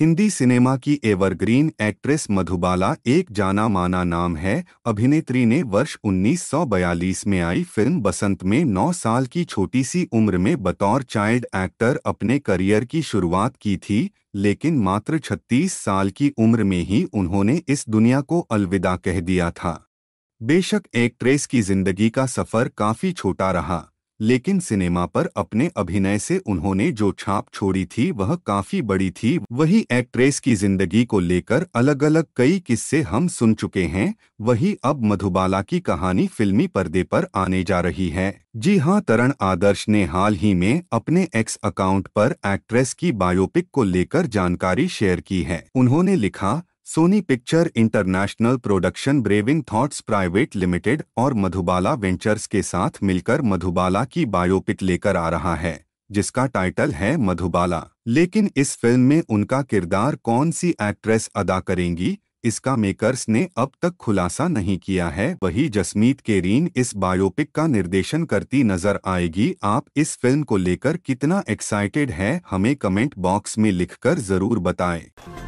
Hindi cinema की evergreen actress Madhubala एक जाना माना नाम है अभिनेत्री ने वर्ष 1942 में आई फिल्म बसंत में 9 साल की छोटी सी उम्र में बतौर चाइल्ड एक्टर अपने करियर की शुरुआत की थी लेकिन मात्र 36 साल की उम्र में ही उन्होंने इस दुनिया को अलविदा कह दिया था बेशक एक्ट्रेस की जिंदगी का सफ़र काफ़ी छोटा रहा लेकिन सिनेमा पर अपने अभिनय से उन्होंने जो छाप छोड़ी थी वह काफी बड़ी थी वही एक्ट्रेस की जिंदगी को लेकर अलग अलग कई किस्से हम सुन चुके हैं वही अब मधुबाला की कहानी फिल्मी पर्दे पर आने जा रही है जी हां तरण आदर्श ने हाल ही में अपने एक्स अकाउंट पर एक्ट्रेस की बायोपिक को लेकर जानकारी शेयर की है उन्होंने लिखा Sony picture international production brewing thoughts private limited और मधुबाला वेंचर्स के साथ मिलकर मधुबाला की बायोपिक लेकर आ रहा है जिसका टाइटल है मधुबाला लेकिन इस फिल्म में उनका किरदार कौन सी एक्ट्रेस अदा करेंगी इसका मेकर्स ने अब तक खुलासा नहीं किया है वही जसमीत केरीन इस बायोपिक का निर्देशन करती नजर आएगी आप इस फिल्म को लेकर कितना एक्साइटेड है हमें कमेंट बॉक्स में लिखकर जरूर बताएं।